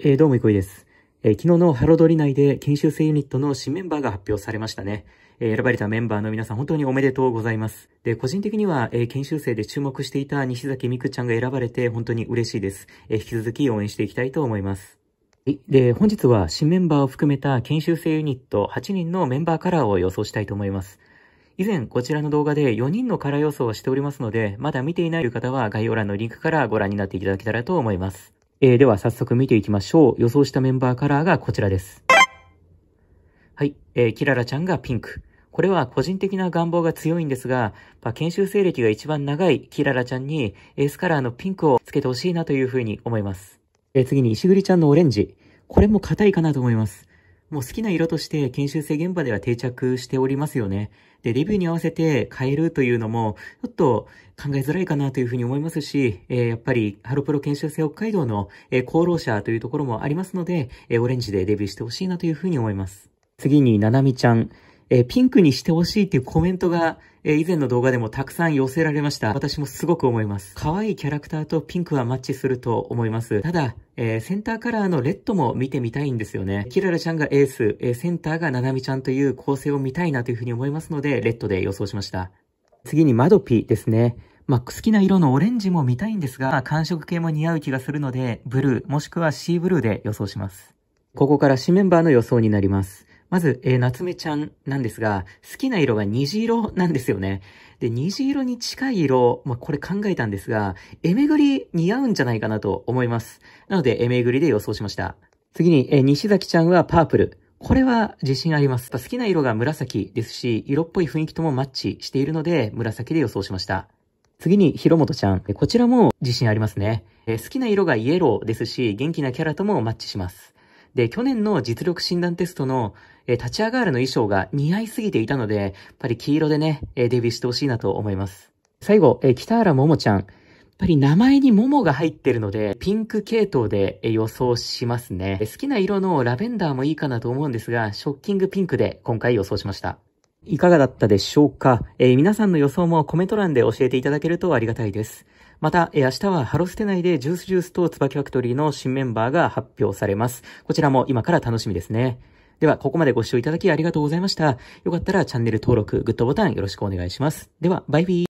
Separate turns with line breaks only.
えー、どうも、いこいです。えー、昨日のハロドリ内で研修生ユニットの新メンバーが発表されましたね。えー、選ばれたメンバーの皆さん本当におめでとうございます。で、個人的には、えー、研修生で注目していた西崎美久ちゃんが選ばれて本当に嬉しいです。え引き続き応援していきたいと思います。で、本日は新メンバーを含めた研修生ユニット8人のメンバーカラーを予想したいと思います。以前こちらの動画で4人のカラー予想をしておりますので、まだ見ていないという方は概要欄のリンクからご覧になっていただけたらと思います。えー、では早速見ていきましょう。予想したメンバーカラーがこちらです。はい、えー、キララちゃんがピンク。これは個人的な願望が強いんですが、まあ、研修生歴が一番長いキララちゃんにエースカラーのピンクをつけてほしいなというふうに思います。えー、次に石栗ちゃんのオレンジ。これも硬いかなと思います。もう好きな色として研修生現場では定着しておりますよね。で、レビューに合わせて変えるというのも、ちょっと考えづらいかなというふうに思いますし、えー、やっぱり、ハロプロ研修生北海道の、えー、功労者というところもありますので、えー、オレンジでデビューしてほしいなというふうに思います。次に、ななみちゃん。えー、ピンクにしてほしいっていうコメントが、えー、以前の動画でもたくさん寄せられました。私もすごく思います。可愛いキャラクターとピンクはマッチすると思います。ただ、えー、センターカラーのレッドも見てみたいんですよね。キララちゃんがエース、えー、センターがナナミちゃんという構成を見たいなというふうに思いますので、レッドで予想しました。次にマドピですね。まあ、好きな色のオレンジも見たいんですが、まあ、寒色系も似合う気がするので、ブルー、もしくはシーブルーで予想します。ここから新メンバーの予想になります。まず、えー、夏目ちゃんなんですが、好きな色が虹色なんですよね。で、虹色に近い色、まあ、これ考えたんですが、えめぐり似合うんじゃないかなと思います。なので、えめぐりで予想しました。次に、えー、西崎ちゃんはパープル。これは自信あります。好きな色が紫ですし、色っぽい雰囲気ともマッチしているので、紫で予想しました。次に、ひろもとちゃん。こちらも自信ありますね。え好きな色がイエローですし、元気なキャラともマッチします。で、去年の実力診断テストの、えー、立ち上がるの衣装が似合いすぎていたので、やっぱり黄色でね、えー、デビューしてほしいなと思います。最後、えー、北原桃ちゃん。やっぱり名前に桃が入ってるので、ピンク系統で予想しますね。好きな色のラベンダーもいいかなと思うんですが、ショッキングピンクで今回予想しました。いかがだったでしょうか、えー、皆さんの予想もコメント欄で教えていただけるとありがたいです。また、えー、明日はハロステ内でジュースジュースと椿ファクトリーの新メンバーが発表されます。こちらも今から楽しみですね。では、ここまでご視聴いただきありがとうございました。よかったらチャンネル登録、グッドボタンよろしくお願いします。では、バイビー。